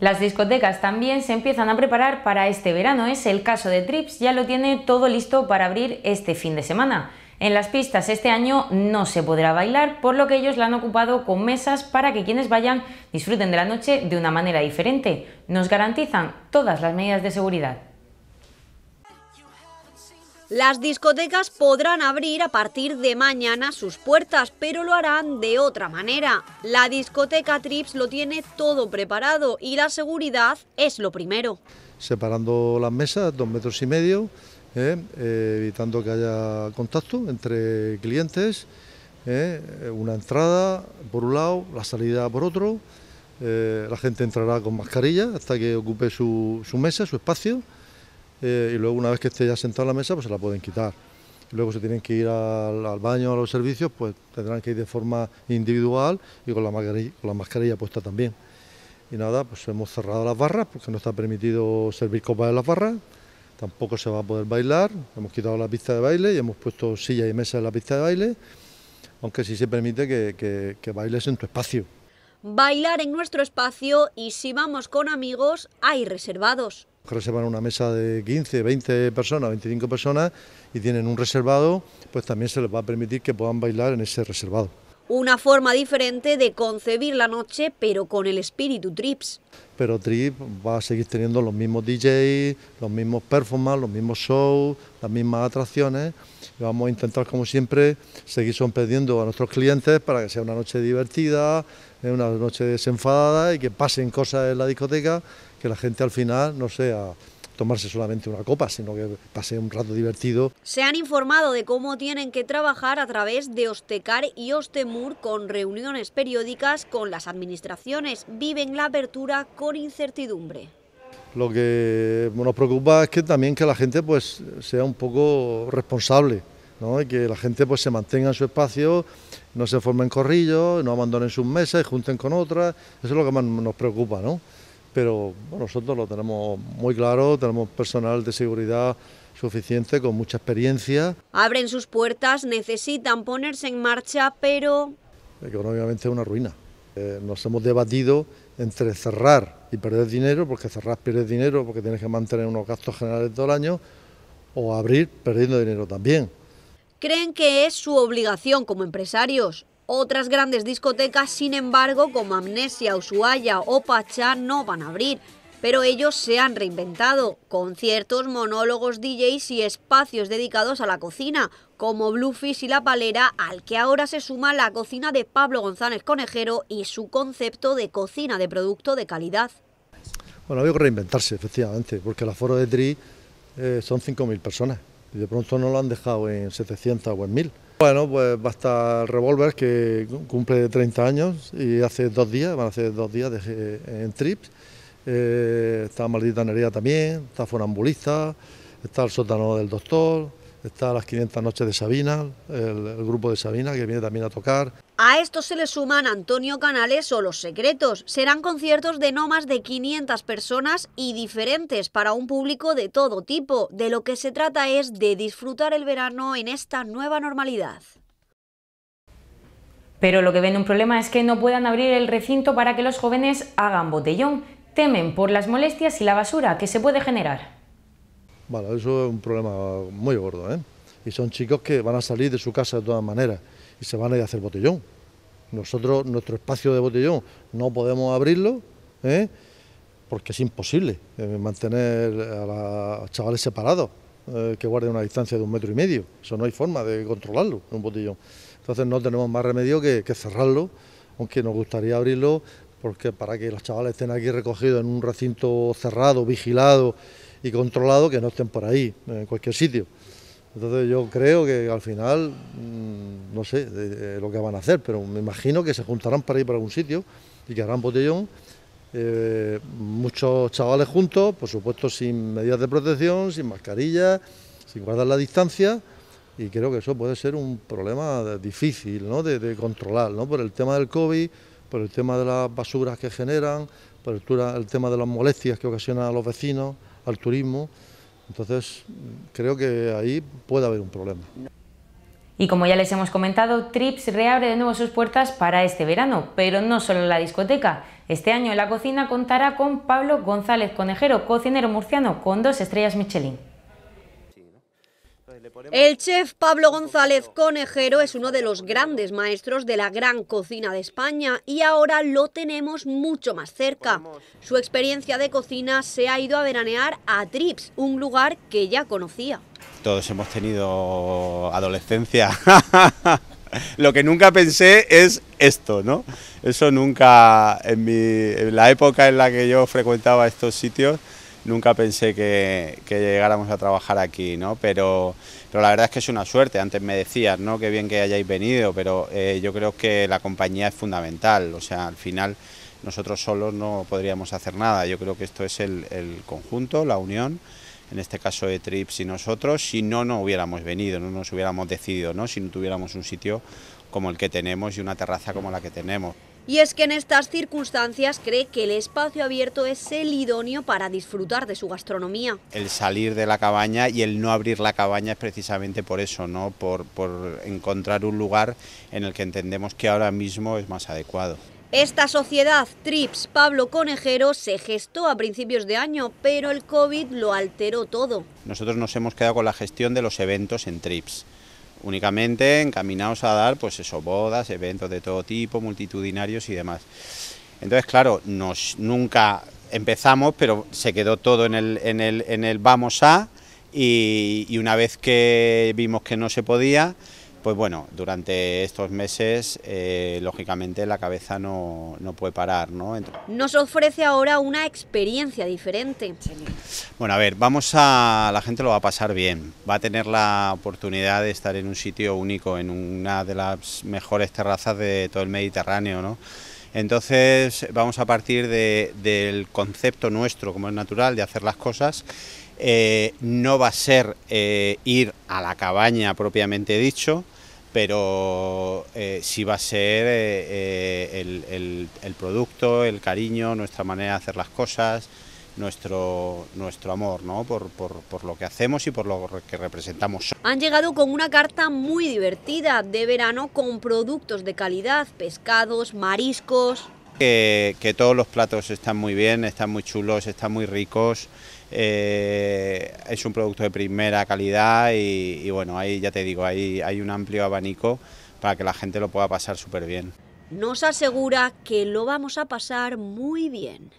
Las discotecas también se empiezan a preparar para este verano, es el caso de Trips, ya lo tiene todo listo para abrir este fin de semana. En las pistas este año no se podrá bailar, por lo que ellos la han ocupado con mesas para que quienes vayan disfruten de la noche de una manera diferente. Nos garantizan todas las medidas de seguridad. Las discotecas podrán abrir a partir de mañana sus puertas, pero lo harán de otra manera. La discoteca Trips lo tiene todo preparado y la seguridad es lo primero. Separando las mesas, dos metros y medio, ¿eh? Eh, evitando que haya contacto entre clientes, ¿eh? una entrada por un lado, la salida por otro, la gente entrará con mascarilla hasta que ocupe su mesa, su espacio. Eh, y luego una vez que esté ya sentado en la mesa, pues se la pueden quitar. luego se tienen que ir al, baño baño, a los servicios, pues tendrán que ir de forma individual y con la mascarilla, con la mascarilla puesta también. Y nada, pues hemos cerrado las barras porque no está permitido servir copas en las barras, tampoco se va a poder bailar, hemos quitado la pista de baile y hemos puesto sillas y mesas en la pista de baile, aunque sí se permite que, que bailes en tu espacio. Bailar en nuestro espacio y si vamos con amigos hay reservados. Reservan una mesa de 15, 20 personas, 25 personas y tienen un reservado, pues también se les va a permitir que puedan bailar en ese reservado una forma diferente de concebir la noche, pero con el espíritu Trips. Pero Trips va a seguir teniendo los mismos DJs, los mismos performances, los mismos shows, las mismas atracciones. Y vamos a intentar, como siempre, seguir sorprendiendo a nuestros clientes para que sea una noche divertida, eh, una noche desenfadada y que pasen cosas en la discoteca que la gente al final no sea tomarse solamente una copa, sino que pase un rato divertido. Se han informado de cómo tienen que trabajar a través de Ostecar y Ostemur con reuniones periódicas con las administraciones. Viven la apertura con incertidumbre. Lo que nos preocupa es que también que la gente pues sea un poco responsable. y que la gente pues se mantenga en su espacio, no se formen corrillos, no abandonen sus mesas, junten con otras, eso es lo que más nos preocupa, ¿no? pero nosotros lo tenemos muy claro, tenemos personal de seguridad suficiente, con mucha experiencia. Abren sus puertas, necesitan ponerse en marcha, pero... Económicamente es una ruina. Eh, nos hemos debatido entre cerrar y perder dinero, porque cerrar pierdes dinero, porque tienes que mantener unos gastos generales todo el año, o abrir perdiendo dinero también. Creen que es su obligación como empresarios otras grandes discotecas, sin embargo, como Amnesia, Ushuaia o Pachá, no van a abrir. Pero ellos se han reinventado, con conciertos, monólogos, DJs y espacios dedicados a la cocina, como Bluefish y La Palera, al que ahora se suma la cocina de Pablo González Conejero y su concepto de cocina de producto de calidad. Bueno, había que reinventarse, efectivamente, porque el aforo de TRI eh, son 5.000 personas y de pronto no lo han dejado en 700 o en 1.000. Bueno, pues va a estar Revolver, que cumple 30 años y hace dos días, van a hacer dos días en trips. Eh, está Maldita Nerea también, está Fonambulista, está el sótano del doctor, Está las 500 noches de Sabina, el, grupo de Sabina que viene también a tocar. A esto se le suman Antonio Canales o Los Secretos. Serán conciertos de no más de 500 personas y diferentes para un público de todo tipo. De lo que se trata es de disfrutar el verano en esta nueva normalidad. Pero lo que ven un problema es que no puedan abrir el recinto para que los jóvenes hagan botellón. Temen por las molestias y la basura que se puede generar. Bueno, eso es un problema muy gordo, ¿eh? Y son chicos que van a salir de su casa de todas maneras y se van a ir a hacer botellón. Nosotros, nuestro espacio de botellón, no podemos abrirlo, ¿eh? porque es imposible eh, mantener a, los chavales separados eh, que guarden una distancia de un metro y medio. Eso no hay forma de controlarlo en un botellón. Entonces no tenemos más remedio que, que cerrarlo, aunque nos gustaría abrirlo, porque para que los chavales estén aquí recogidos en un recinto cerrado, vigilado y controlado que no estén por ahí, en cualquier sitio. Entonces yo creo que al final, mm, no sé lo que van a hacer, pero me imagino que se juntarán para ir para algún sitio y que harán botellón. Eh, muchos chavales juntos, por supuesto sin medidas de protección, sin mascarilla, sin guardar la distancia. Y creo que eso puede ser un problema difícil ¿no? de, controlar, ¿no? por el tema del COVID, por el tema de las basuras que generan, por el, el tema de las molestias que ocasionan a los vecinos al turismo. Entonces, creo que ahí puede haber un problema. Y como ya les hemos comentado, Trips reabre de nuevo sus puertas para este verano, pero no solo en la discoteca. Este año en la cocina contará con Pablo González Conejero, cocinero murciano con dos estrellas Michelin. El chef Pablo González Conejero es uno de los grandes maestros de la gran cocina de España y ahora lo tenemos mucho más cerca. Su experiencia de cocina se ha ido a veranear a Trips, un lugar que ya conocía. Todos hemos tenido adolescencia. lo que nunca pensé es esto, ¿no? Eso nunca en, la época en la que yo frecuentaba estos sitios nunca pensé que, llegáramos a trabajar aquí, ¿no? Pero, pero la verdad es que es una suerte. Antes me decías, ¿no? Qué bien que hayáis venido, pero eh, yo creo que la compañía es fundamental. O sea, al final nosotros solos no podríamos hacer nada. Yo creo que esto es el, conjunto, la unión, en este caso de Trips y nosotros. Si no, no hubiéramos venido, no nos hubiéramos decidido, ¿no? Si no tuviéramos un sitio como el que tenemos y una terraza como la que tenemos. Y es que en estas circunstancias cree que el espacio abierto es el idóneo para disfrutar de su gastronomía. El salir de la cabaña y el no abrir la cabaña es precisamente por eso, ¿no? por, por encontrar un lugar en el que entendemos que ahora mismo es más adecuado. Esta sociedad, Trips Pablo Conejero, se gestó a principios de año, pero el COVID lo alteró todo. Nosotros nos hemos quedado con la gestión de los eventos en Trips únicamente encaminados a dar, pues eso, bodas, eventos de todo tipo, multitudinarios y demás. Entonces, claro, nos, nunca empezamos, pero se quedó todo en el, el, en el vamos a, y, y una vez que vimos que no se podía, pues bueno, durante estos meses, eh, lógicamente, la cabeza no, puede parar. ¿no? Nos ofrece ahora una experiencia diferente. Bueno, a ver, vamos a... la gente lo va a pasar bien. Va a tener la oportunidad de estar en un sitio único, en una de las mejores terrazas de todo el Mediterráneo. ¿no? Entonces vamos a partir del concepto nuestro, como es natural, de hacer las cosas eh, no va a ser eh, ir a la cabaña propiamente dicho, pero eh, sí va a ser el, producto, el cariño, nuestra manera de hacer las cosas, nuestro, amor por, lo que hacemos y por lo que representamos. Han llegado con una carta muy divertida de verano con productos de calidad, pescados, mariscos. que, todos los platos están muy bien, están muy chulos, están muy ricos eh, es un producto de primera calidad y, bueno, ahí ya te digo, ahí hay un amplio abanico para que la gente lo pueda pasar súper bien. Nos asegura que lo vamos a pasar muy bien.